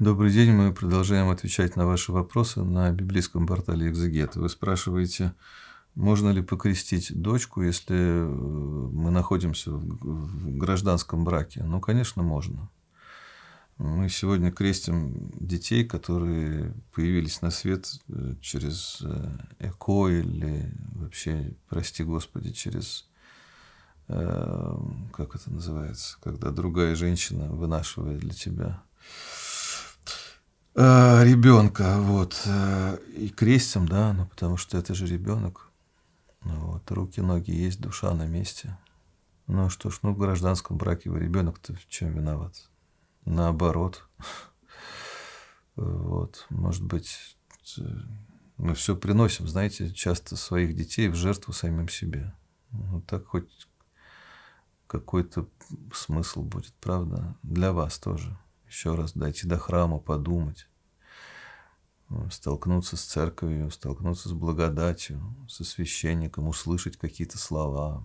Добрый день, мы продолжаем отвечать на ваши вопросы на библейском портале «Экзегет». Вы спрашиваете, можно ли покрестить дочку, если э, мы находимся в гражданском браке? Ну, конечно, можно. Мы сегодня крестим детей, которые появились на свет э, через э, ЭКО или вообще, прости господи, через, как это называется, когда другая женщина вынашивает для тебя – Э, ребенка, вот, э, и крестим, да, ну, потому что это же ребенок, ну, вот, руки, ноги есть, душа на месте. Ну что ж, ну, в гражданском браке вы ребенок-то в чем виноват? Наоборот. Вот, может быть, э, мы все приносим, знаете, часто своих детей в жертву самим себе. Ну, так хоть какой-то смысл будет, правда? Для вас тоже еще раз дойти до храма, подумать, э, столкнуться с церковью, столкнуться с благодатью, со священником, услышать какие-то слова.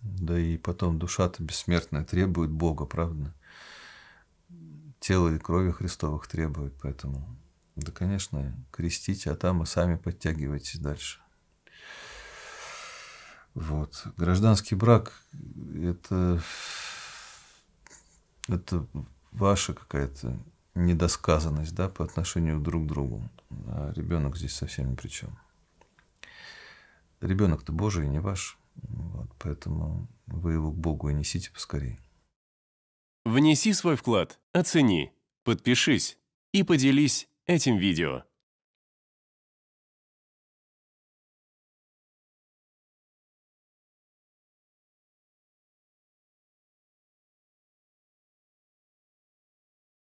Да и потом душа-то бессмертная требует Бога, правда? Тело и крови Христовых требует, поэтому... Да, конечно, крестите, а там и сами подтягивайтесь дальше. Вот. Гражданский брак – это это ваша какая-то недосказанность да, по отношению друг к другу. А ребенок здесь совсем ни при чем. Ребенок-то Божий, не ваш. Вот, поэтому вы его к Богу и несите поскорее. Внеси свой вклад, оцени, подпишись и поделись этим видео.